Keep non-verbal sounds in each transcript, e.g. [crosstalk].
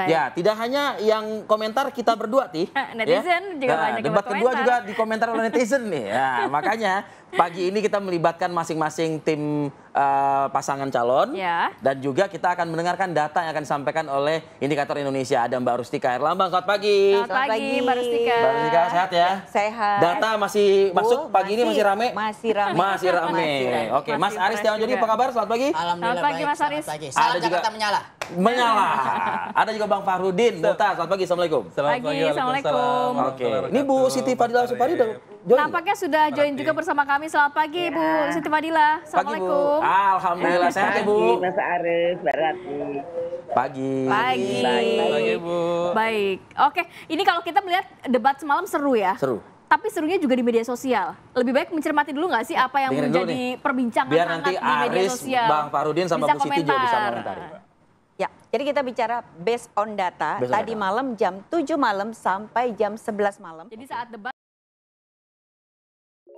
Baik. Ya, tidak hanya yang komentar kita berdua, Ti. Eh, ya. netizen ya. juga nah, banyak Debat kedua juga dikomentar oleh netizen nih. Ya, [laughs] makanya pagi ini kita melibatkan masing-masing tim uh, pasangan calon. Ya. Dan juga kita akan mendengarkan data yang akan disampaikan oleh Indikator Indonesia. Ada Mbak Rustika Herlambang, selamat pagi. Selamat, selamat pagi, Mbak Rustika. Mbak Rustika, sehat ya? Sehat. Data masih masuk oh, pagi masih, ini masih rame? Masih rame. Masih rame. Masih rame. Oke, masih Mas Aris Tiawan, jadi apa kabar? Selamat pagi. Alhamdulillah Selamat pagi, Mas Aris. Selamat Pagi. Salam Ada Jakarta juga... Menyala menyala. Ada juga Bang Fahrudin, Bota. Selamat pagi, Assalamualaikum. Selamat pagi, Assalamualaikum. Oke, ini Bu Siti Fadila Supari udah join. Nampaknya sudah join juga bersama kami. Selamat pagi, ya. Bu Siti Fadila. Assalamualaikum. Pagi, Bu. Alhamdulillah, sehat ya, Bu. Mas Arif, Berarti Ratni. Pagi. Pagi. Pagi, Bu. Baik. Oke, ini kalau kita melihat debat semalam seru ya? Seru tapi serunya juga di media sosial. Lebih baik mencermati dulu nggak sih apa yang Dengan menjadi perbincangan Biar nanti di Aris, media sosial. Bang Farudin sama bisa Bu Siti juga bisa komentar. Jadi kita bicara based on data based tadi data. malam jam 7 malam sampai jam 11 malam. Jadi saat debat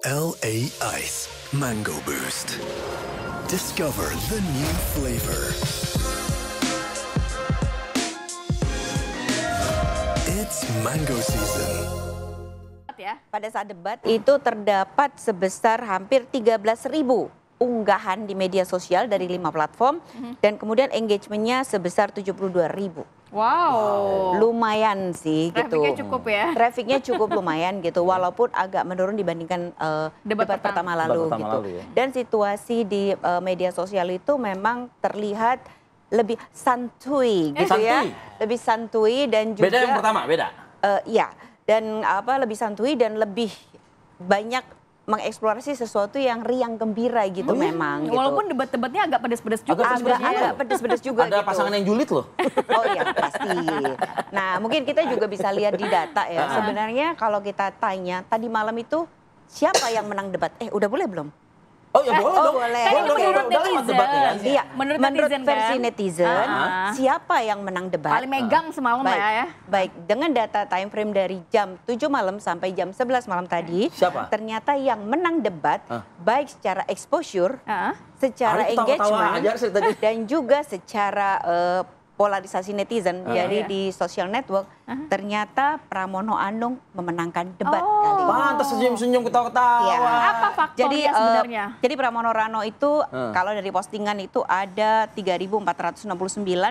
LA Ice Mango Boost. Discover the new flavor. It's mango season ya. Pada saat debat itu terdapat sebesar hampir 13 ribu unggahan di media sosial dari lima platform mm-hmm. dan kemudian engagementnya sebesar 72 ribu. Wow. Lumayan sih Trafficnya gitu. Trafficnya cukup ya. [laughs] Trafficnya cukup lumayan gitu iya. walaupun agak menurun dibandingkan uh, debat, debat pertama, pertama lalu debat pertama gitu. Lalu, ya. Dan situasi di uh, media sosial itu memang terlihat lebih santui gitu ya. Lebih santui dan juga Beda yang pertama, beda. Uh, ya, dan apa lebih santui dan lebih banyak mengeksplorasi sesuatu yang riang gembira gitu hmm. memang. Gitu. Walaupun debat-debatnya agak pedes-pedes juga. Agak, agak, pedes-pedes juga Ada gitu. pasangan yang julid loh. [laughs] Oh iya pasti. Nah mungkin kita juga bisa lihat di data ya. Ah. Sebenarnya kalau kita tanya tadi malam itu siapa yang menang debat? Eh udah boleh belum? Oh ya boleh oh, dong. Boleh. Kan boleh, menurut boleh, netizen. debatnya kan? Iya. Menurut, menurut netizen, versi kan? netizen, uh-huh. siapa yang menang debat? Paling megang ah. semalam ya, baik, ya. Baik, dengan data time frame dari jam 7 malam sampai jam 11 malam tadi. Siapa? Ternyata yang menang debat, uh. baik secara exposure, uh-huh. secara Aduh, engagement, tawa -tawa aja, dan juga secara... Uh, polarisasi netizen. Uh, Jadi yeah. di social network uh ah. -huh. ternyata Pramono Anung memenangkan debat oh. kali. Pantas senyum-senyum ketawa-ketawa. Ya. Apa faktornya jadi, eh, sebenarnya? Uh, jadi Pramono Rano itu uh. kalau dari postingan itu ada 3.469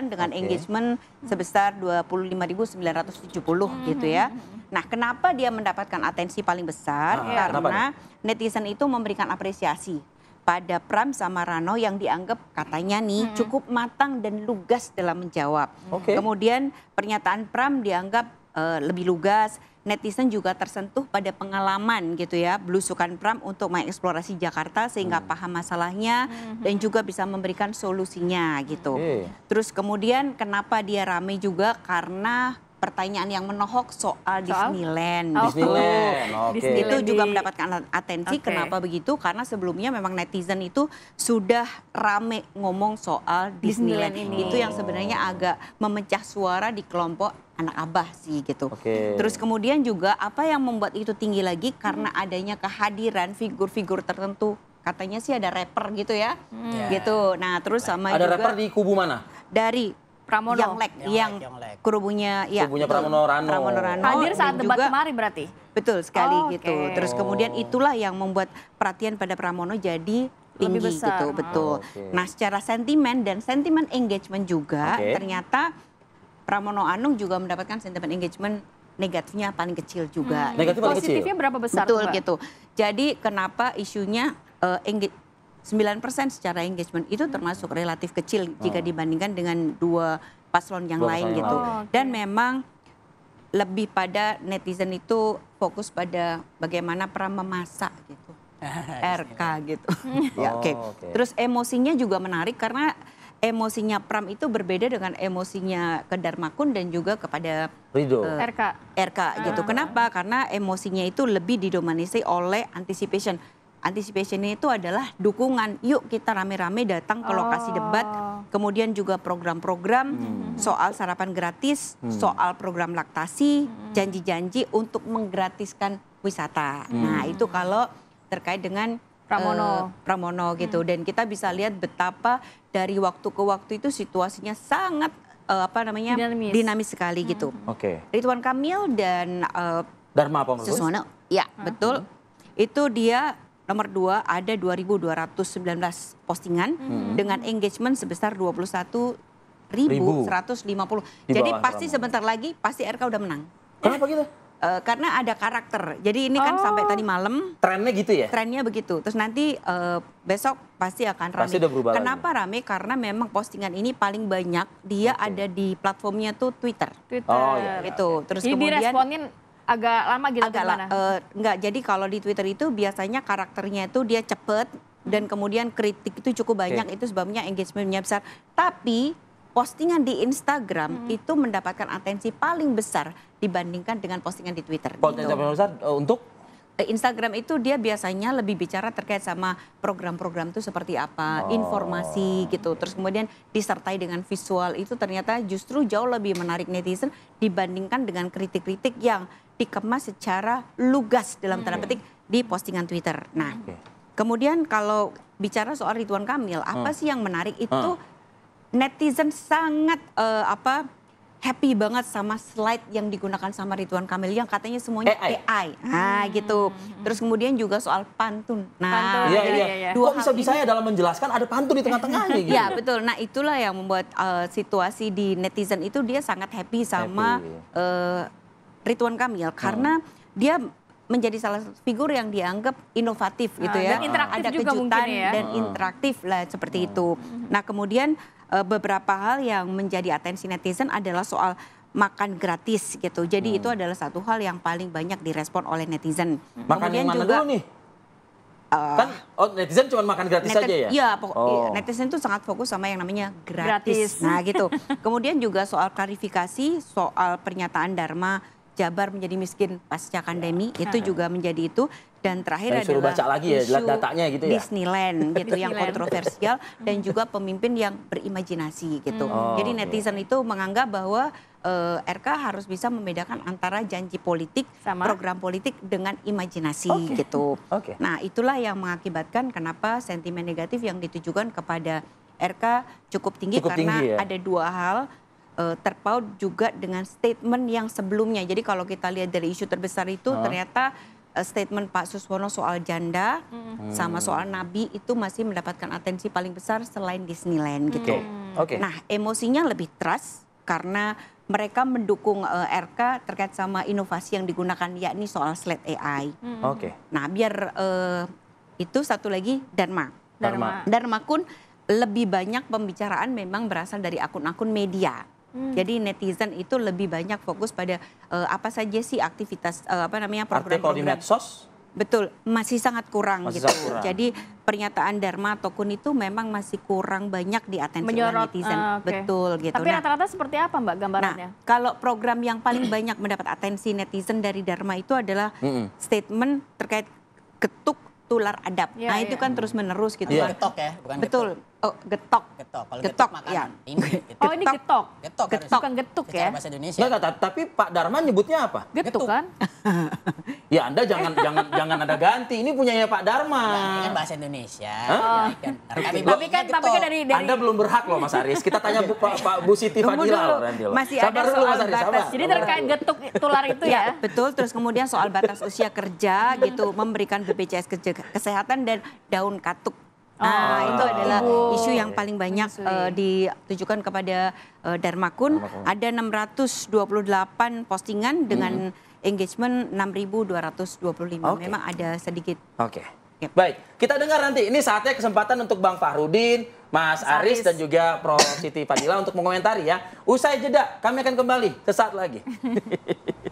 dengan okay. engagement hmm. sebesar 25.970 hmm. gitu ya. Nah, kenapa dia mendapatkan atensi paling besar? Uh, karena kenapa? netizen itu memberikan apresiasi pada Pram Samarano yang dianggap katanya nih hmm. cukup matang dan lugas dalam menjawab. Okay. Kemudian pernyataan Pram dianggap uh, lebih lugas. Netizen juga tersentuh pada pengalaman gitu ya belusukan Pram untuk mengeksplorasi Jakarta sehingga hmm. paham masalahnya hmm. dan juga bisa memberikan solusinya gitu. Okay. Terus kemudian kenapa dia ramai juga karena pertanyaan yang menohok soal, soal? Disneyland. Oh. Disneyland. Oh, okay. Disneyland. Itu juga mendapatkan atensi. Okay. Kenapa begitu? Karena sebelumnya memang netizen itu sudah rame ngomong soal Disneyland, Disneyland ini. Oh. Itu yang sebenarnya agak memecah suara di kelompok anak abah sih gitu. Okay. Terus kemudian juga apa yang membuat itu tinggi lagi karena hmm. adanya kehadiran figur-figur tertentu katanya sih ada rapper gitu ya, hmm. yeah. gitu. Iya. Nah terus sama ada juga, rapper di kubu mana? Dari Pramono yang leg, yang, yang, kerubunya ya kerubunya Pramono Rano. Pramono Rano hadir saat debat juga, kemarin berarti. Betul sekali oh, gitu. Terus kemudian itulah yang membuat perhatian pada Pramono jadi tinggi Lebih besar. gitu, hmm. betul. Oh, okay. Nah, secara sentimen dan sentimen engagement juga okay. ternyata Pramono Anung juga mendapatkan sentimen engagement negatifnya paling kecil juga. Hmm. Negatif paling Positifnya kecil. berapa besar? Betul gitu. Jadi kenapa isunya uh, 9% secara engagement itu termasuk relatif kecil jika oh. dibandingkan dengan dua paslon yang lain gitu. Dan memang lebih pada netizen itu fokus pada bagaimana peran memasak gitu. [laughs] RK gitu. [laughs] [laughs] ya, Oke. Oh, okay. Terus emosinya juga menarik karena emosinya Pram itu berbeda dengan emosinya ke Darmakun dan juga kepada Rido. Uh, eh, RK. RK gitu. ah. gitu. Kenapa? Karena emosinya itu lebih didominasi oleh anticipation anticipation itu adalah dukungan. Yuk kita rame-rame datang ke lokasi oh. debat, kemudian juga program-program hmm. soal sarapan gratis, hmm. soal program laktasi, hmm. janji-janji untuk menggratiskan wisata. Hmm. Nah, itu kalau terkait dengan Pramono. Uh, Pramono gitu hmm. dan kita bisa lihat betapa dari waktu ke waktu itu situasinya sangat uh, apa namanya dinamis, dinamis sekali hmm. gitu. Oke. Okay. Ridwan Kamil dan uh, Dharma Suswono, ya hmm. betul. Hmm. Itu dia Nomor dua ada 2.219 postingan hmm. dengan engagement sebesar 21.150. Jadi pasti sebentar lagi pasti RK udah menang. Kenapa gitu? Uh, karena ada karakter. Jadi ini kan oh. sampai tadi malam. Trennya gitu ya? Trennya begitu. Terus nanti uh, besok pasti akan rame. Pasti udah berubah Kenapa lagi. rame? Karena memang postingan ini paling banyak dia okay. ada di platformnya tuh Twitter. Twitter. Oh iya. iya Itu. Terus Jadi kemudian. Jadi agak lama gitu agak la, uh, eh, enggak jadi kalau di Twitter itu biasanya karakternya itu dia cepet dan kemudian kritik itu cukup banyak okay. itu sebabnya engagementnya besar tapi postingan di Instagram hmm. itu mendapatkan atensi paling besar dibandingkan dengan postingan di Twitter postingan gitu. besar uh, untuk eh, Instagram itu dia biasanya lebih bicara terkait sama program-program itu seperti apa, oh. informasi gitu. Terus kemudian disertai dengan visual itu ternyata justru jauh lebih menarik netizen dibandingkan dengan kritik-kritik yang dikemas secara lugas dalam tanda hmm. petik di postingan Twitter. Nah, kemudian kalau bicara soal Ridwan Kamil, apa hmm. sih yang menarik itu hmm. netizen sangat uh, apa happy banget sama slide yang digunakan sama Ridwan Kamil yang katanya semuanya AI, AI. Nah, hmm. gitu. Terus kemudian juga soal pantun. Nah, pantun. Ya, ya, ya. dua kok bisa bisanya dalam menjelaskan ada pantun di tengah tengah [laughs] gitu. Ya, betul. Nah, itulah yang membuat uh, situasi di netizen itu dia sangat happy sama happy. Uh, Ridwan Kamil hmm. karena dia menjadi salah satu figur yang dianggap inovatif hmm. gitu ya. Dan interaktif Ada juga kejutan ya. dan hmm. interaktif lah seperti itu. Nah kemudian e, beberapa hal yang menjadi atensi netizen adalah soal makan gratis gitu. Jadi hmm. itu adalah satu hal yang paling banyak direspon oleh netizen. Makan kemudian mana juga, dulu nih? E, kan oh netizen cuma makan gratis netizen, aja ya? Iya, oh. netizen itu sangat fokus sama yang namanya gratis. gratis. Nah gitu. kemudian juga soal klarifikasi soal pernyataan Dharma Jabar menjadi miskin pasca ya, pandemi ya. itu juga menjadi itu dan terakhir Saya adalah baca lagi ya, isu datanya gitu ya. Disneyland [laughs] gitu yang kontroversial [laughs] dan juga pemimpin yang berimajinasi gitu. Hmm. Oh, Jadi netizen okay. itu menganggap bahwa uh, eh, RK harus bisa membedakan antara janji politik, Sama. program politik dengan imajinasi okay. gitu. Okay. Nah, itulah yang mengakibatkan kenapa sentimen negatif yang ditujukan kepada RK cukup tinggi cukup karena tinggi ya? ada dua hal uh, terpaut juga dengan statement yang sebelumnya. Jadi kalau kita lihat dari isu terbesar itu huh? ternyata uh, statement Pak Suswono soal janda hmm. sama soal Nabi itu masih mendapatkan atensi paling besar selain Disneyland hmm. gitu. Okay. Nah emosinya lebih trust karena mereka mendukung uh, eh, RK terkait sama inovasi yang digunakan yakni soal slate AI. Hmm. Oke. Okay. Nah biar uh, itu satu lagi Dharma. Dharma. Dharma kun lebih banyak pembicaraan memang berasal dari akun-akun media. Hmm. Jadi netizen itu lebih banyak fokus pada uh, apa saja sih aktivitas uh, apa namanya program-program. Artikel di medsos Betul, masih sangat kurang masih gitu. Sangat kurang. Jadi pernyataan Dharma ataupun itu memang masih kurang banyak di atensi Menyorot, netizen. Uh, ah, okay. Betul gitu. Tapi nah, rata-rata nah, seperti apa Mbak gambarnya? Nah, kalau program yang paling banyak mendapat atensi netizen dari Dharma itu adalah statement terkait ketuk tular adab. Ya, nah ya. itu iya. kan terus menerus gitu ya. Getok ya, bukan Betul. Getok. Oh, getok. Getok. Kalau getok, getok makan. Ya. Ini [laughs] getok. Oh, ini getok. Getok, getok. getok. bukan getuk Secara ya. bahasa Indonesia. Enggak, tapi Pak Darman nyebutnya apa? Getuk, getuk. kan? [laughs] Ya Anda jangan jangan jangan ada ganti. Ini punyanya Pak Dharma. Nah, ini kan bahasa Indonesia. Ya, kan. Oh. Kami tapi kan tapi kan dari, dari Anda belum berhak loh Mas Aris. Kita tanya Bu, Pak, Pak Bu Siti Fadila nanti loh. Masih sabar ada dulu, soal Mas Aris, batas. Sabar. Jadi terkait getuk tular itu ya. ya. Betul. Terus kemudian soal batas usia kerja gitu, memberikan BPJS kesehatan dan daun katuk Nah, oh, itu adalah isu yang paling banyak uh, ditujukan kepada uh, eh, Darmakun. Ada 628 postingan dengan hmm engagement 6.225. Okay. Memang ada sedikit. Oke. Okay. Yep. Baik, kita dengar nanti. Ini saatnya kesempatan untuk Bang Fahrudin, Mas, Mas Aris, Aris, dan juga Prof. Siti Fadila untuk mengomentari ya. Usai jeda, kami akan kembali sesaat lagi. [laughs]